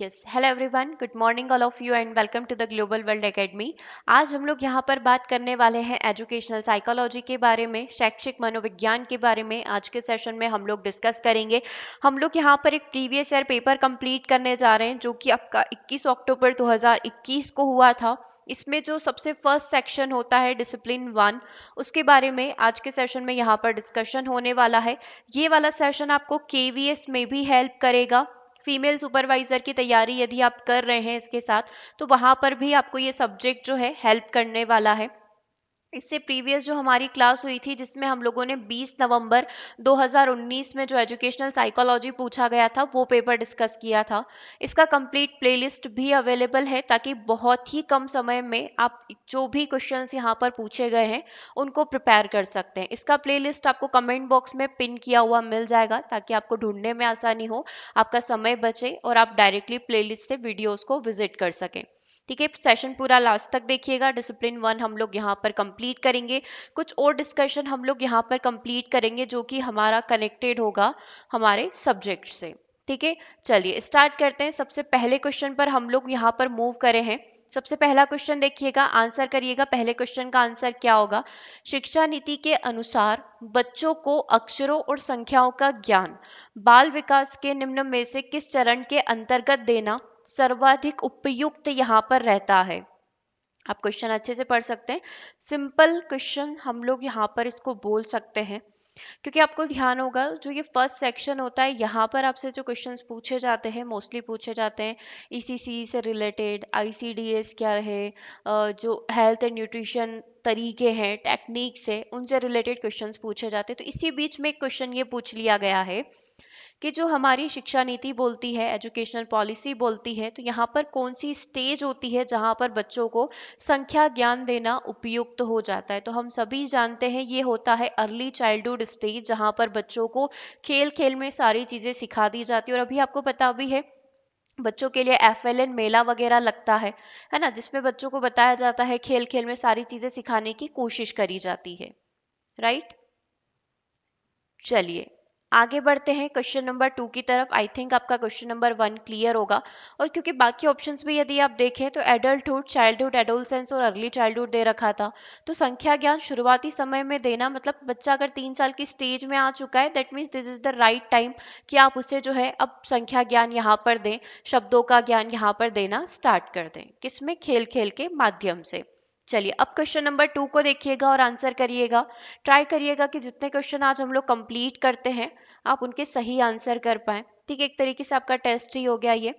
yes hello everyone good morning all of you and welcome to the global world academy आज हम लोग यहाँ पर बात करने वाले हैं एजुकेशनल साइकोलॉजी के बारे में शैक्षिक मनोविज्ञान के बारे में आज के सेशन में हम लोग डिस्कस करेंगे हम लोग यहाँ पर एक प्रीवियस ईयर पेपर कंप्लीट करने जा रहे हैं जो कि आपका इक्कीस अक्टूबर 2021 को हुआ था इसमें जो सबसे फर्स्ट सेक्शन होता है डिसिप्लिन वन उसके बारे में आज के सेशन में यहाँ पर डिस्कशन होने वाला है ये वाला सेशन आपको के में भी हेल्प करेगा फीमेल सुपरवाइजर की तैयारी यदि आप कर रहे हैं इसके साथ तो वहाँ पर भी आपको ये सब्जेक्ट जो है हेल्प करने वाला है इससे प्रीवियस जो हमारी क्लास हुई थी जिसमें हम लोगों ने 20 नवंबर 2019 में जो एजुकेशनल साइकोलॉजी पूछा गया था वो पेपर डिस्कस किया था इसका कंप्लीट प्लेलिस्ट भी अवेलेबल है ताकि बहुत ही कम समय में आप जो भी क्वेश्चंस यहाँ पर पूछे गए हैं उनको प्रिपेयर कर सकते हैं इसका प्ले आपको कमेंट बॉक्स में पिन किया हुआ मिल जाएगा ताकि आपको ढूंढने में आसानी हो आपका समय बचे और आप डायरेक्टली प्ले से वीडियोज़ को विजिट कर सकें ठीक है सेशन पूरा लास्ट तक देखिएगा डिसिप्लिन वन हम लोग यहाँ पर कंप्लीट करेंगे कुछ और डिस्कशन हम लोग यहाँ पर कंप्लीट करेंगे जो कि हमारा कनेक्टेड होगा हमारे सब्जेक्ट से ठीक है चलिए स्टार्ट करते हैं सबसे पहले क्वेश्चन पर हम लोग यहाँ पर मूव करे हैं सबसे पहला क्वेश्चन देखिएगा आंसर करिएगा पहले क्वेश्चन का आंसर क्या होगा शिक्षा नीति के अनुसार बच्चों को अक्षरों और संख्याओं का ज्ञान बाल विकास के निम्न में से किस चरण के अंतर्गत देना सर्वाधिक उपयुक्त यहाँ पर रहता है आप क्वेश्चन अच्छे से पढ़ सकते हैं सिंपल क्वेश्चन हम लोग यहाँ पर इसको बोल सकते हैं क्योंकि आपको ध्यान होगा जो ये फर्स्ट सेक्शन होता है यहाँ पर आपसे जो क्वेश्चंस पूछे जाते हैं मोस्टली पूछे जाते हैं ईसीसी e से रिलेटेड आईसीडीएस क्या है जो हेल्थ एंड न्यूट्रिशन तरीके हैं टेक्निक्स है उनसे रिलेटेड क्वेश्चंस पूछे जाते हैं तो इसी बीच में एक क्वेश्चन ये पूछ लिया गया है कि जो हमारी शिक्षा नीति बोलती है एजुकेशनल पॉलिसी बोलती है तो यहाँ पर कौन सी स्टेज होती है जहाँ पर बच्चों को संख्या ज्ञान देना उपयुक्त तो हो जाता है तो हम सभी जानते हैं ये होता है अर्ली चाइल्डहुड स्टेज जहाँ पर बच्चों को खेल खेल में सारी चीज़ें सिखा दी जाती है और अभी आपको पता भी है बच्चों के लिए एफ एल एन मेला वगैरह लगता है है ना जिसमें बच्चों को बताया जाता है खेल खेल में सारी चीज़ें सिखाने की कोशिश करी जाती है राइट चलिए आगे बढ़ते हैं क्वेश्चन नंबर टू की तरफ आई थिंक आपका क्वेश्चन नंबर वन क्लियर होगा और क्योंकि बाकी ऑप्शंस भी यदि आप देखें तो एडल्टहुड चाइल्डहुड एडोलसेंस और अर्ली चाइल्डहुड दे रखा था तो संख्या ज्ञान शुरुआती समय में देना मतलब बच्चा अगर तीन साल की स्टेज में आ चुका है that means this is the right time कि आप उसे जो है अब संख्या ज्ञान यहाँ पर दें शब्दों का ज्ञान यहाँ पर देना स्टार्ट कर दें किसमें खेल खेल के माध्यम से चलिए अब क्वेश्चन नंबर टू को देखिएगा और आंसर करिएगा ट्राई करिएगा कि जितने क्वेश्चन आज हम लोग कंप्लीट करते हैं आप उनके सही आंसर कर पाए ठीक है एक तरीके से आपका टेस्ट ही हो गया ये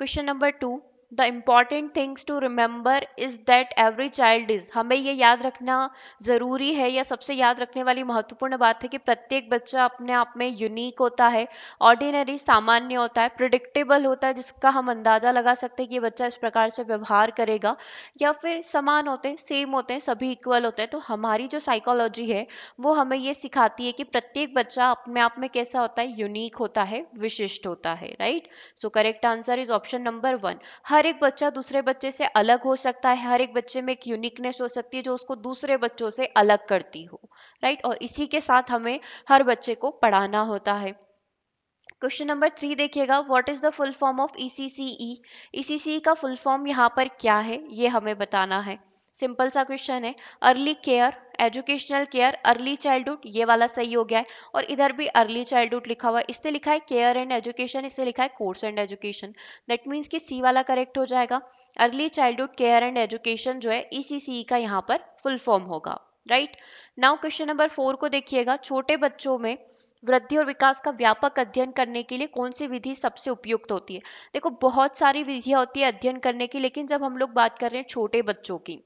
question number two the important things to remember is that every child is हमें ये याद रखना ज़रूरी है या सबसे याद रखने वाली महत्वपूर्ण बात है कि प्रत्येक बच्चा अपने आप में यूनिक होता है ऑर्डिनरी सामान्य होता है प्रिडिक्टेबल होता है जिसका हम अंदाज़ा लगा सकते हैं कि ये बच्चा इस प्रकार से व्यवहार करेगा या फिर समान होते हैं सेम होते हैं सभी इक्वल होते हैं तो हमारी जो साइकोलॉजी है वो हमें ये सिखाती है कि प्रत्येक बच्चा अपने आप में कैसा होता है यूनिक होता है विशिष्ट होता है right so correct answer is option number one हर हर एक बच्चा दूसरे बच्चे से अलग हो सकता है हर एक बच्चे में एक यूनिकनेस हो सकती है जो उसको दूसरे बच्चों से अलग करती हो राइट और इसी के साथ हमें हर बच्चे को पढ़ाना होता है क्वेश्चन नंबर थ्री देखिएगा what is the full form of E C C E C C का फुल फॉर्म यहाँ पर क्या है ये हमें बताना है सिंपल सा क्वेश्चन है early care educational care early childhood ये वाला सही हो गया है और इधर भी अर्ली चाइल्डहुड लिखा हुआ है इससे लिखा है केयर एंड एजुकेशन इससे लिखा है course and education that means कि सी वाला करेक्ट हो जाएगा early childhood care and education जो है ई का यहाँ पर फुल फॉर्म होगा right now question number four को देखिएगा छोटे बच्चों में वृद्धि और विकास का व्यापक अध्ययन करने के लिए कौन सी विधि सबसे उपयुक्त होती है देखो बहुत सारी विधियां होती है अध्ययन करने की लेकिन जब हम लोग बात कर रहे हैं छोटे बच्चों की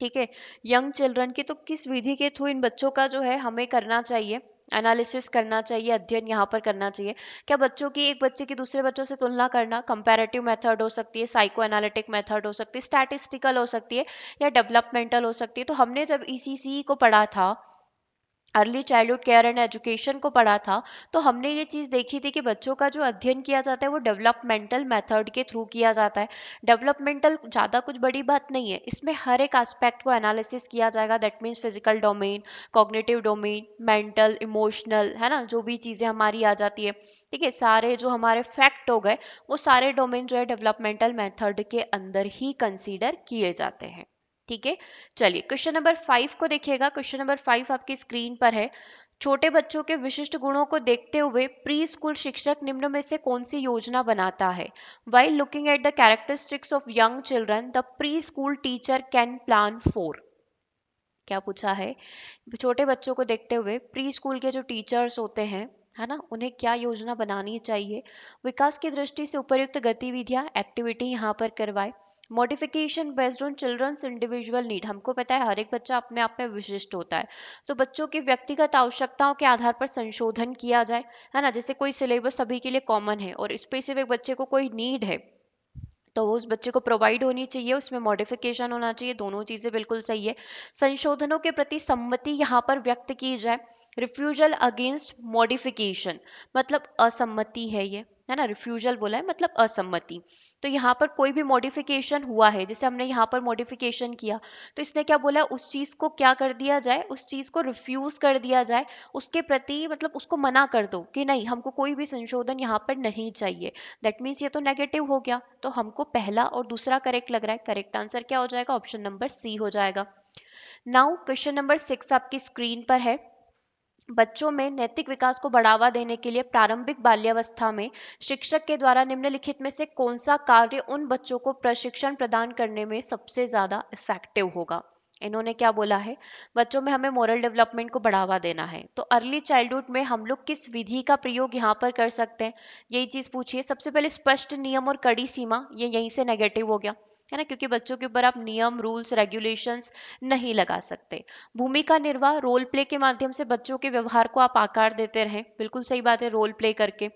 ठीक है यंग चिल्ड्रन की तो किस विधि के थ्रू इन बच्चों का जो है हमें करना चाहिए एनालिसिस करना चाहिए अध्ययन यहाँ पर करना चाहिए क्या बच्चों की एक बच्चे की दूसरे बच्चों से तुलना करना कंपैरेटिव मेथड हो सकती है साइको एनालिटिक मेथड हो सकती है स्टैटिस्टिकल हो सकती है या डेवलपमेंटल हो सकती है तो हमने जब ई e e को पढ़ा था early childhood care and education को पढ़ा था तो हमने ये चीज़ देखी थी कि बच्चों का जो अध्ययन किया जाता है वो डेवलपमेंटल मेथड के थ्रू किया जाता है डेवलपमेंटल ज़्यादा कुछ बड़ी बात नहीं है इसमें हर एक एस्पेक्ट को एनालिसिस किया जाएगा that means physical domain cognitive domain mental emotional है ना जो भी चीज़ें हमारी आ जाती है ठीक है सारे जो हमारे फैक्ट हो गए वो सारे डोमेन जो है डेवलपमेंटल मैथड के अंदर ही कंसिडर किए जाते हैं ठीक है चलिए क्वेश्चन नंबर फाइव को देखिएगा क्वेश्चन नंबर फाइव आपकी स्क्रीन पर है छोटे बच्चों के विशिष्ट गुणों को देखते हुए प्री स्कूल शिक्षक निम्न में से कौन सी योजना बनाता है why looking at the characteristics of young children the preschool teacher can plan for क्या पूछा है छोटे बच्चों को देखते हुए प्री स्कूल के जो टीचर्स होते हैं है ना उन्हें क्या योजना बनानी चाहिए विकास की दृष्टि से उपयुक्त गतिविधियां एक्टिविटी यहाँ पर करवाए modification based on children's individual need हमको पता है हर एक बच्चा अपने आप में विशिष्ट होता है तो बच्चों की व्यक्तिगत आवश्यकताओं के आधार पर संशोधन किया जाए है ना जैसे कोई सिलेबस सभी के लिए कॉमन है और स्पेसिफिक बच्चे को कोई नीड है तो वो उस बच्चे को प्रोवाइड होनी चाहिए उसमें मॉडिफिकेशन होना चाहिए दोनों चीज़ें बिल्कुल सही है संशोधनों के प्रति सम्मति यहाँ पर व्यक्त की जाए रिफ्यूजल अगेंस्ट मॉडिफिकेशन मतलब असम्मति है ये है ना रिफ्यूजल बोला है मतलब असम्मति तो यहाँ पर कोई भी मॉडिफिकेशन हुआ है जैसे हमने यहाँ पर मॉडिफिकेशन किया तो इसने क्या बोला उस चीज़ को क्या कर दिया जाए उस चीज़ को रिफ्यूज़ कर दिया जाए उसके प्रति मतलब उसको मना कर दो कि नहीं हमको कोई भी संशोधन यहाँ पर नहीं चाहिए दैट मीन्स ये तो नेगेटिव हो गया तो हमको पहला और दूसरा करेक्ट लग रहा है करेक्ट आंसर क्या हो जाएगा ऑप्शन नंबर सी हो जाएगा नाउ क्वेश्चन नंबर सिक्स आपकी स्क्रीन पर है बच्चों में नैतिक विकास को बढ़ावा देने के लिए प्रारंभिक बाल्यावस्था में शिक्षक के द्वारा निम्नलिखित में से कौन सा कार्य उन बच्चों को प्रशिक्षण प्रदान करने में सबसे ज्यादा इफेक्टिव होगा इन्होंने क्या बोला है बच्चों में हमें मोरल डेवलपमेंट को बढ़ावा देना है तो अर्ली चाइल्डहुड में हम लोग किस विधि का प्रयोग यहाँ पर कर सकते हैं यही चीज पूछिए सबसे पहले स्पष्ट नियम और कड़ी सीमा ये यहीं से नेगेटिव हो गया है ना क्योंकि बच्चों के ऊपर आप नियम रूल्स रेगुलेशंस नहीं लगा सकते भूमिका निर्वाह रोल प्ले के माध्यम से बच्चों के व्यवहार को आप आकार देते रहें बिल्कुल सही बात है रोल प्ले करके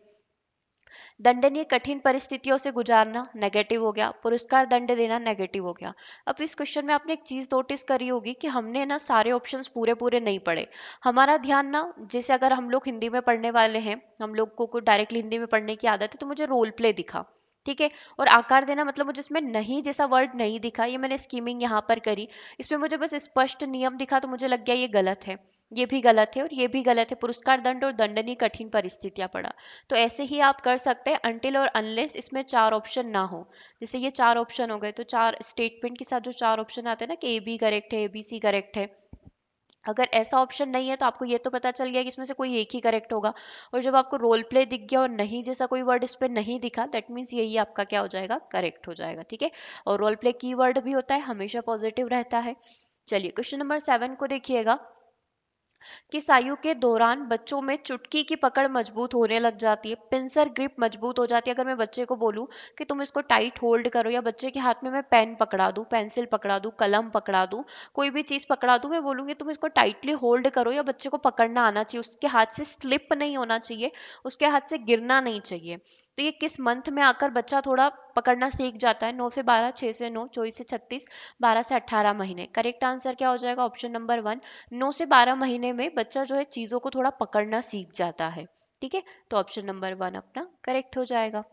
दंडनीय कठिन परिस्थितियों से गुजारना नेगेटिव हो गया पुरस्कार दंड देना नेगेटिव हो गया अब इस क्वेश्चन में आपने एक चीज नोटिस करी होगी कि हमने ना सारे ऑप्शंस पूरे पूरे नहीं पढ़े हमारा ध्यान ना जैसे अगर हम लोग हिंदी में पढ़ने वाले हैं हम लोग को डायरेक्टली हिंदी में पढ़ने की आदत है तो मुझे रोल प्ले दिखा ठीक है और आकार देना मतलब मुझे इसमें नहीं जैसा वर्ड नहीं दिखा ये मैंने स्कीमिंग यहाँ पर करी इसमें मुझे बस स्पष्ट नियम दिखा तो मुझे लग गया ये गलत है ये भी गलत है और ये भी गलत है पुरस्कार दंड और दंडनीय कठिन परिस्थितियां पड़ा तो ऐसे ही आप कर सकते हैं अनटिल और अनलेस इसमें चार ऑप्शन ना हो जैसे ये चार ऑप्शन हो गए तो चार स्टेटमेंट के साथ जो चार ऑप्शन आते हैं ना कि ए बी करेक्ट है ए बी सी करेक्ट है अगर ऐसा ऑप्शन नहीं है तो आपको ये तो पता चल गया कि इसमें से कोई एक ही करेक्ट होगा और जब आपको रोल प्ले दिख गया और नहीं जैसा कोई वर्ड इस पर नहीं दिखा दैट मीन्स यही आपका क्या हो जाएगा करेक्ट हो जाएगा ठीक है और रोल प्ले की वर्ड भी होता है हमेशा पॉजिटिव रहता है चलिए क्वेश्चन नंबर सेवन को देखिएगा किस आयु के दौरान बच्चों में चुटकी की पकड़ मजबूत होने लग जाती है पिंसर ग्रिप मजबूत हो जाती है अगर मैं बच्चे को बोलू कि तुम इसको टाइट होल्ड करो या बच्चे के हाथ में मैं पेन पकड़ा दू पेंसिल पकड़ा दू कलम पकड़ा दू कोई भी चीज़ पकड़ा दू मैं बोलूंगी तुम इसको टाइटली होल्ड करो या बच्चे को पकड़ना आना चाहिए उसके हाथ से स्लिप नहीं होना चाहिए उसके हाथ से गिरना नहीं चाहिए तो ये किस मंथ में आकर बच्चा थोड़ा पकड़ना सीख जाता है नौ से बारह छः से नौ चौबीस से छत्तीस बारह से अट्ठारह महीने करेक्ट आंसर क्या हो जाएगा ऑप्शन नंबर वन नौ से बारह महीने में बच्चा जो है चीज़ों को थोड़ा पकड़ना सीख जाता है ठीक है तो ऑप्शन नंबर वन अपना करेक्ट हो जाएगा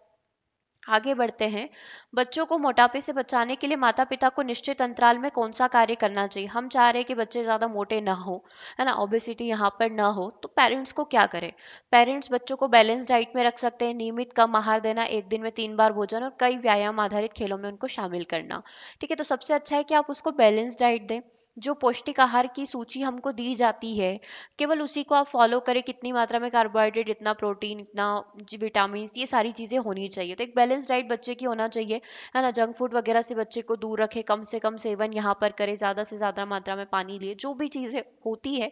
आगे बढ़ते हैं बच्चों को मोटापे से बचाने के लिए माता पिता को निश्चित अंतराल में कौन सा कार्य करना चाहिए हम चाह रहे हैं कि बच्चे ज़्यादा मोटे ना हो है ना ओबेसिटी यहाँ पर ना हो तो पेरेंट्स को क्या करें पेरेंट्स बच्चों को बैलेंस डाइट में रख सकते हैं नियमित कम आहार देना एक दिन में तीन बार भोजन और कई व्यायाम आधारित खेलों में उनको शामिल करना ठीक है तो सबसे अच्छा है कि आप उसको बैलेंस डाइट दें जो पौष्टिक आहार की सूची हमको दी जाती है केवल उसी को आप फॉलो करें कितनी मात्रा में कार्बोहाइड्रेट इतना प्रोटीन इतना विटामिन ये सारी चीज़ें होनी चाहिए तो एक बैलेंस डाइट बच्चे की होना चाहिए है ना जंक फूड वगैरह से बच्चे को दूर रखें कम से कम सेवन यहाँ पर करें ज़्यादा से ज़्यादा मात्रा में पानी लिए जो भी चीज़ें होती है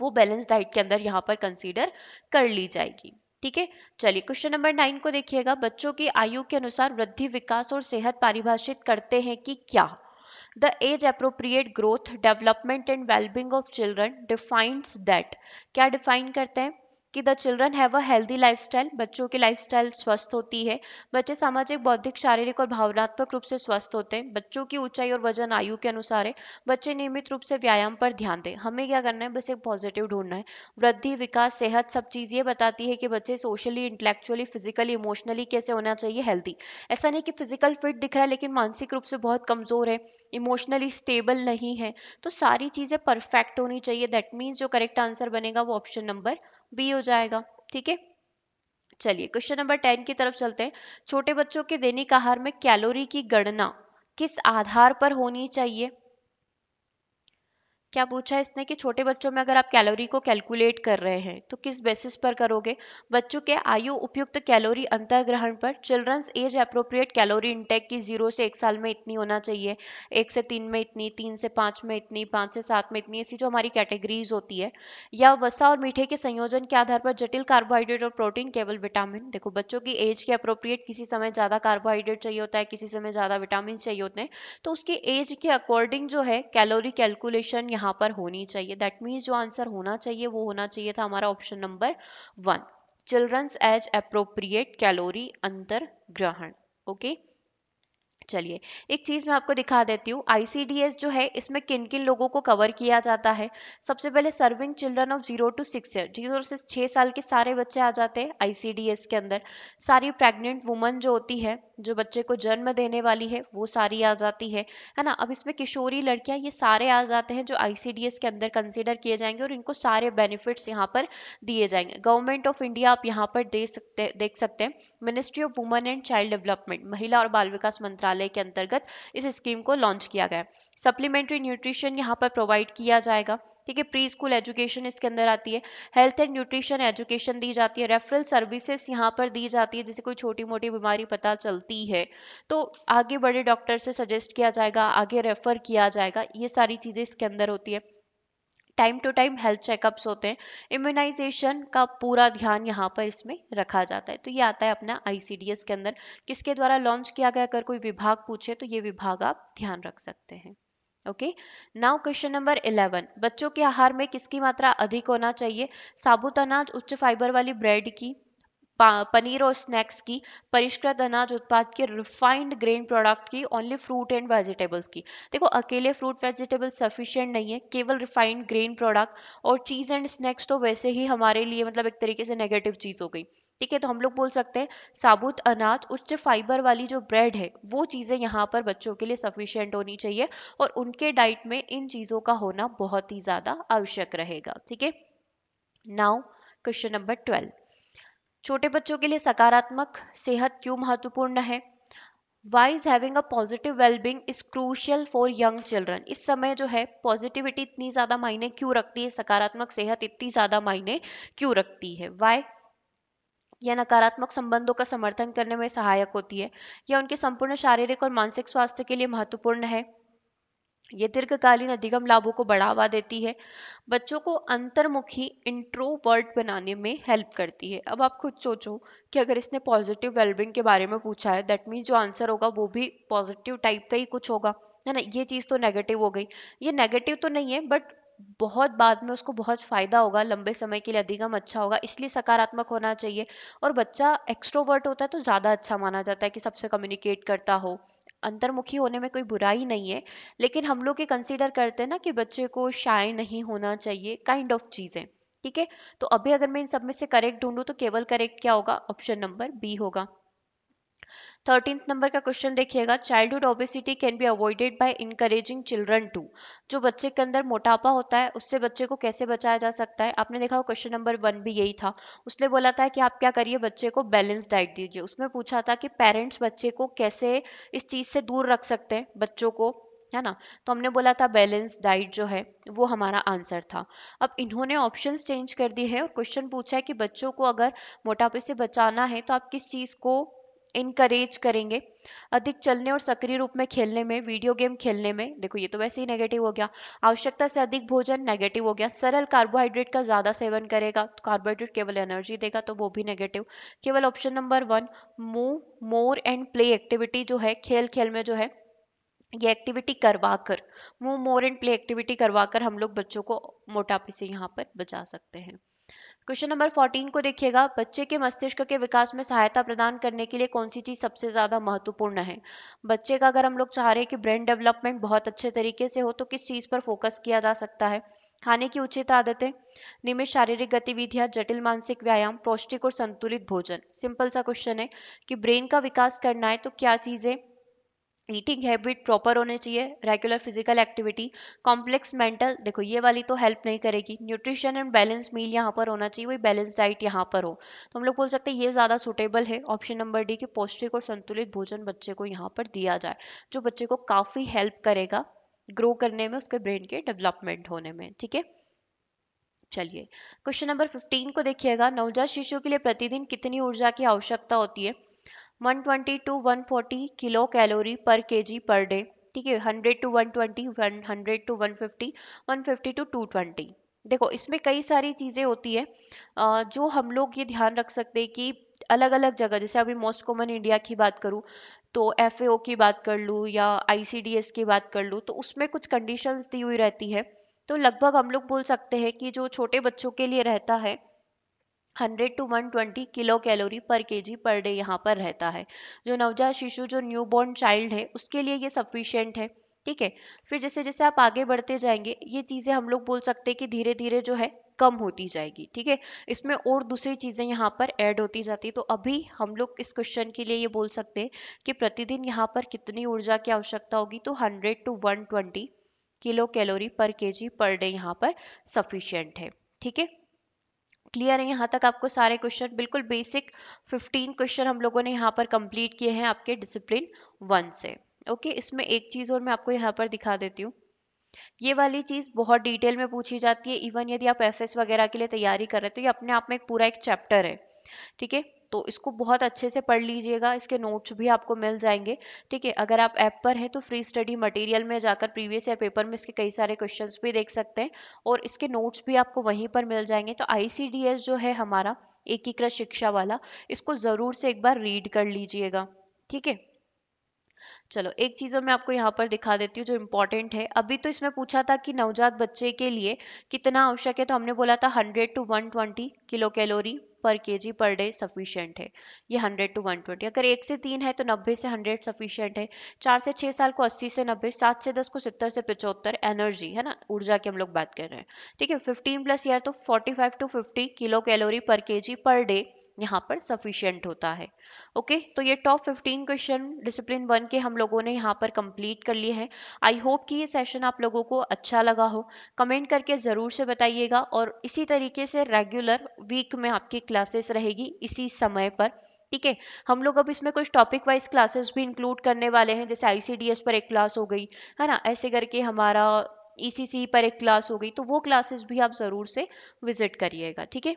वो बैलेंस डाइट के अंदर यहाँ पर कंसिडर कर ली जाएगी ठीक है चलिए क्वेश्चन नंबर नाइन को देखिएगा बच्चों की आयु के अनुसार वृद्धि विकास और सेहत परिभाषित करते हैं कि क्या the age appropriate growth development and well being of children defines that क्या define करते हैं कि the children have a healthy style बच्चों की स्टाइल स्वस्थ होती है बच्चे सामाजिक बौद्धिक शारीरिक और भावनात्मक रूप से स्वस्थ होते हैं बच्चों की ऊंचाई और वजन आयु के अनुसार है बच्चे नियमित रूप से व्यायाम पर ध्यान दें हमें क्या करना है बस एक पॉजिटिव ढूंढना है वृद्धि विकास सेहत सब चीज़ ये बताती है कि बच्चे सोशली इंटेलेक्चुअली फिजिकली इमोशनली कैसे होना चाहिए हेल्दी ऐसा नहीं कि फिजिकल फिट दिख रहा है लेकिन मानसिक रूप से बहुत कमज़ोर है इमोशनली स्टेबल नहीं है तो सारी चीज़ें परफेक्ट होनी चाहिए दैट मीन्स जो करेक्ट आंसर बनेगा वो ऑप्शन नंबर बी हो जाएगा ठीक है चलिए क्वेश्चन नंबर टेन की तरफ चलते हैं छोटे बच्चों के दैनिक आहार में कैलोरी की गणना किस आधार पर होनी चाहिए क्या पूछा इसने कि छोटे बच्चों में अगर आप कैलोरी को कैलकुलेट कर रहे हैं तो किस बेसिस पर करोगे बच्चों के आयु उपयुक्त कैलोरी अंतर्ग्रहण पर children's age appropriate calorie intake की जीरो से एक साल में इतनी होना चाहिए एक से तीन में इतनी तीन से पाँच में इतनी पाँच से सात में इतनी ऐसी जो हमारी कैटेगरीज होती है या वसा और मीठे के संयोजन के आधार पर जटिल कार्बोहाइड्रेट और प्रोटीन केवल विटामिन देखो बच्चों की एज के अप्रोप्रिएट किसी समय ज़्यादा कार्बोहाइड्रेट चाहिए होता है किसी समय ज़्यादा विटामिन चाहिए होते हैं तो उसकी एज के अकॉर्डिंग जो है कैलोरी कैलकुलेशन यहाँ यहाँ पर होनी चाहिए दैट मीन्स जो आंसर होना चाहिए वो होना चाहिए था हमारा option number one children's age appropriate calorie अंतर ग्रहण ओके चलिए एक चीज मैं आपको दिखा देती हूँ आईसीडीएस जो है इसमें किन किन लोगों को कवर किया जाता है सबसे पहले serving children of zero to six year zero से छह साल के सारे बच्चे आ जाते हैं आईसीडीएस के अंदर सारी प्रेग्नेंट वुमन जो होती है जो बच्चे को जन्म देने वाली है वो सारी आ जाती है है ना अब इसमें किशोरी लड़कियां ये सारे आ जाते हैं जो आईसीडीएस के अंदर कंसिडर किए जाएंगे और इनको सारे बेनिफिट्स यहाँ पर दिए जाएंगे गवर्नमेंट ऑफ इंडिया आप यहाँ पर दे सकते देख सकते हैं ministry of woman and child development महिला और बाल विकास मंत्रालय के अंतर्गत इस स्कीम को लॉन्च किया गया सप्लीमेंट्री न्यूट्रिशन यहाँ पर प्रोवाइड किया जाएगा ठीक है प्री स्कूल एजुकेशन इसके अंदर आती है हेल्थ एंड न्यूट्रिशन एजुकेशन दी जाती है रेफरल सर्विसेज यहाँ पर दी जाती है जैसे कोई छोटी मोटी बीमारी पता चलती है तो आगे बड़े डॉक्टर से सजेस्ट किया जाएगा आगे रेफर किया जाएगा ये सारी चीज़ें इसके अंदर होती है time to time health checkups होते हैं इम्यूनाइजेशन का पूरा ध्यान यहाँ पर इसमें रखा जाता है तो ये आता है अपना आईसीडीएस के अंदर किसके द्वारा लॉन्च किया गया अगर कोई विभाग पूछे तो ये विभाग आप ध्यान रख सकते हैं ओके नाउ क्वेश्चन नंबर 11 बच्चों के आहार में किसकी मात्रा अधिक होना चाहिए साबुत अनाज उच्च फाइबर वाली ब्रेड की पनीर और स्नैक्स की परिष्कृत अनाज उत्पाद की रिफाइंड ग्रेन प्रोडक्ट की ओनली फ्रूट एंड वेजिटेबल्स की देखो अकेले फ्रूट वेजिटेबल सफिशियंट नहीं है केवल रिफाइंड ग्रेन प्रोडक्ट और चीज़ एंड स्नैक्स तो वैसे ही हमारे लिए मतलब एक तरीके से नेगेटिव चीज़ हो गई ठीक है तो हम लोग बोल सकते हैं साबुत अनाज उच्च फाइबर वाली जो ब्रेड है वो चीज़ें यहाँ पर बच्चों के लिए सफिशियंट होनी चाहिए और उनके डाइट में इन चीज़ों का होना बहुत ही ज़्यादा आवश्यक रहेगा ठीक है नाउ क्वेश्चन नंबर ट्वेल्व छोटे बच्चों के लिए सकारात्मक सेहत क्यों महत्वपूर्ण है why is having a positive wellbeing is crucial for young children इस समय जो है पॉजिटिविटी इतनी ज़्यादा मायने क्यों रखती है सकारात्मक सेहत इतनी ज़्यादा मायने क्यों रखती है वाई या नकारात्मक संबंधों का समर्थन करने में सहायक होती है यह उनके संपूर्ण शारीरिक और मानसिक स्वास्थ्य के लिए महत्वपूर्ण है यह दीर्घकालीन अधिगम लाभों को बढ़ावा देती है बच्चों को अंतर्मुखी इंट्रोवर्ट बनाने में हेल्प करती है अब आप खुद सोचो कि अगर इसने पॉजिटिव वेलबिंग के बारे में पूछा है दैट मीन्स जो आंसर होगा वो भी पॉजिटिव टाइप का ही कुछ होगा है ना ये चीज़ तो नेगेटिव हो गई ये नेगेटिव तो नहीं है बट बहुत बाद में उसको बहुत फ़ायदा होगा लंबे समय के लिए अधिगम अच्छा होगा इसलिए सकारात्मक होना चाहिए और बच्चा एक्सट्रोवर्ट होता है तो ज़्यादा अच्छा माना जाता है कि सबसे कम्युनिकेट करता हो अंतर्मुखी होने में कोई बुराई नहीं है लेकिन हम लोग ये कंसिडर करते हैं ना कि बच्चे को शाय नहीं होना चाहिए काइंड ऑफ चीज़ें ठीक है तो अभी अगर मैं इन सब में से करेक्ट ढूंढूँ तो केवल करेक्ट क्या होगा ऑप्शन नंबर बी होगा थर्टीन नंबर का क्वेश्चन देखिएगा childhood obesity can be avoided by encouraging children to जो बच्चे के अंदर मोटापा होता है उससे बच्चे को कैसे बचाया जा सकता है आपने देखा क्वेश्चन नंबर वन भी यही था उसने बोला था कि आप क्या करिए बच्चे को बैलेंस डाइट दीजिए उसमें पूछा था कि पेरेंट्स बच्चे को कैसे इस चीज़ से दूर रख सकते हैं बच्चों को है ना तो हमने बोला था बैलेंस डाइट जो है वो हमारा आंसर था अब इन्होंने ऑप्शंस चेंज कर दी है और क्वेश्चन पूछा है कि बच्चों को अगर मोटापे से बचाना है तो आप किस चीज़ को इनकरेज करेंगे अधिक चलने और सक्रिय रूप में खेलने में वीडियो गेम खेलने में देखो ये तो वैसे ही नेगेटिव हो गया आवश्यकता से अधिक भोजन नेगेटिव हो गया सरल कार्बोहाइड्रेट का ज़्यादा सेवन करेगा तो कार्बोहाइड्रेट केवल एनर्जी देगा तो वो भी नेगेटिव केवल option number one move more and play activity जो है खेल खेल में जो है ये एक्टिविटी करवाकर move more and play activity करवाकर हम लोग बच्चों को मोटापे से यहाँ पर बचा सकते हैं क्वेश्चन नंबर 14 को देखिएगा बच्चे के मस्तिष्क के विकास में सहायता प्रदान करने के लिए कौन सी चीज़ सबसे ज़्यादा महत्वपूर्ण है बच्चे का अगर हम लोग चाह रहे हैं कि ब्रेन डेवलपमेंट बहुत अच्छे तरीके से हो तो किस चीज़ पर फोकस किया जा सकता है खाने की उचित आदतें नियमित शारीरिक गतिविधियां जटिल मानसिक व्यायाम पौष्टिक और संतुलित भोजन सिंपल सा क्वेश्चन है कि ब्रेन का विकास करना है तो क्या चीज़ें ईटिंग हैबिट प्रॉपर होने चाहिए regular physical activity complex mental देखो ये वाली तो हेल्प नहीं करेगी न्यूट्रिशन एंड बैलेंस मील यहाँ पर होना चाहिए वही बैलेंस डाइट यहाँ पर हो तो हम लोग बोल सकते हैं ये ज़्यादा सुटेबल है ऑप्शन नंबर डी कि पौष्टिक और संतुलित भोजन बच्चे को यहाँ पर दिया जाए जो बच्चे को काफ़ी हेल्प करेगा ग्रो करने में उसके ब्रेन के डेवलपमेंट होने में ठीक है चलिए क्वेश्चन नंबर 15 को देखिएगा नवजात शिशु के लिए प्रतिदिन कितनी ऊर्जा की आवश्यकता होती है 120 to forty kilo calorie per KG per day ठीक है 100 टू 120 हंड्रेड टू 150 150 टू 220 देखो इसमें कई सारी चीज़ें होती है जो हम लोग ये ध्यान रख सकते हैं कि अलग अलग जगह जैसे अभी मोस्ट कॉमन इंडिया की बात करूँ तो एफ की बात कर लूँ या आई की बात कर लूँ तो उसमें कुछ कंडीशंस दी हुई रहती है तो लगभग हम लोग बोल सकते हैं कि जो छोटे बच्चों के लिए रहता है hundred to one twenty kilo calorie per K ji per day यहाँ पर रहता है जो नवजात शिशु जो न्यू बॉर्न चाइल्ड है उसके लिए ये सफिशियंट है ठीक है फिर जैसे जैसे आप आगे बढ़ते जाएंगे ये चीज़ें हम लोग बोल सकते हैं कि धीरे धीरे जो है कम होती जाएगी ठीक है इसमें और दूसरी चीज़ें यहाँ पर ऐड होती जाती है तो अभी हम लोग इस क्वेश्चन के लिए ये बोल सकते हैं कि प्रतिदिन यहाँ पर कितनी ऊर्जा की आवश्यकता होगी तो hundred to one twenty kilo calorie per K ji per day यहाँ पर सफिशियंट है ठीक है क्लियर है यहाँ तक आपको सारे क्वेश्चन बिल्कुल बेसिक 15 क्वेश्चन हम लोगों ने यहाँ पर कंप्लीट किए हैं आपके डिसिप्लिन वन से ओके इसमें एक चीज़ और मैं आपको यहाँ पर दिखा देती हूँ ये वाली चीज़ बहुत डिटेल में पूछी जाती है इवन यदि आप एफ वगैरह के लिए तैयारी कर रहे हैं तो ये अपने आप में एक पूरा एक चैप्टर है ठीक है तो इसको बहुत अच्छे से पढ़ लीजिएगा इसके नोट्स भी आपको मिल जाएंगे ठीक है अगर आप ऐप पर हैं तो फ्री स्टडी मटेरियल में जाकर प्रीवियस ईयर पेपर में इसके कई सारे क्वेश्चन भी देख सकते हैं और इसके नोट्स भी आपको वहीं पर मिल जाएंगे तो आई जो है हमारा एकीकृत शिक्षा वाला इसको ज़रूर से एक बार रीड कर लीजिएगा ठीक है चलो एक चीज़ मैं आपको यहाँ पर दिखा देती हूँ जो इम्पोर्टेंट है अभी तो इसमें पूछा था कि नवजात बच्चे के लिए कितना आवश्यक है तो हमने बोला था 100 टू 120 किलो कैलोरी पर के पर डे सफिशियंट है ये 100 टू 120 अगर एक से तीन है तो 90 से 100 सफिशियंट है चार से छह साल को 80 से 90 सात से दस को 70 से पिचहत्तर एनर्जी है ना ऊर्जा की हम लोग बात कर रहे हैं ठीक है फिफ्टीन प्लस ईयर तो 45 to fifty kilo calorie per के पर डे यहाँ पर सफिशियंट होता है ओके तो ये टॉप 15 क्वेश्चन डिसिप्लिन वन के हम लोगों ने यहाँ पर कंप्लीट कर लिए हैं आई होप कि ये सेशन आप लोगों को अच्छा लगा हो कमेंट करके ज़रूर से बताइएगा और इसी तरीके से रेगुलर वीक में आपकी क्लासेस रहेगी इसी समय पर ठीक है हम लोग अब इसमें कुछ टॉपिक वाइज क्लासेस भी इंक्लूड करने वाले हैं जैसे आईसीडीएस पर एक क्लास हो गई है ना ऐसे करके हमारा ई e पर एक क्लास हो गई तो वो क्लासेस भी आप ज़रूर से विजिट करिएगा ठीक है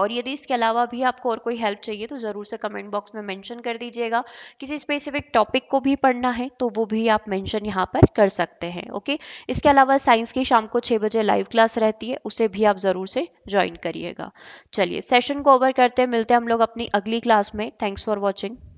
और यदि इसके अलावा भी आपको और कोई हेल्प चाहिए तो ज़रूर से कमेंट बॉक्स में मेंशन कर दीजिएगा किसी स्पेसिफिक टॉपिक को भी पढ़ना है तो वो भी आप मेंशन यहाँ पर कर सकते हैं ओके इसके अलावा साइंस की शाम को छः बजे लाइव क्लास रहती है उसे भी आप ज़रूर से ज्वाइन करिएगा चलिए सेशन को ओवर करते हैं मिलते हैं हम लोग अपनी अगली क्लास में थैंक्स फॉर वॉचिंग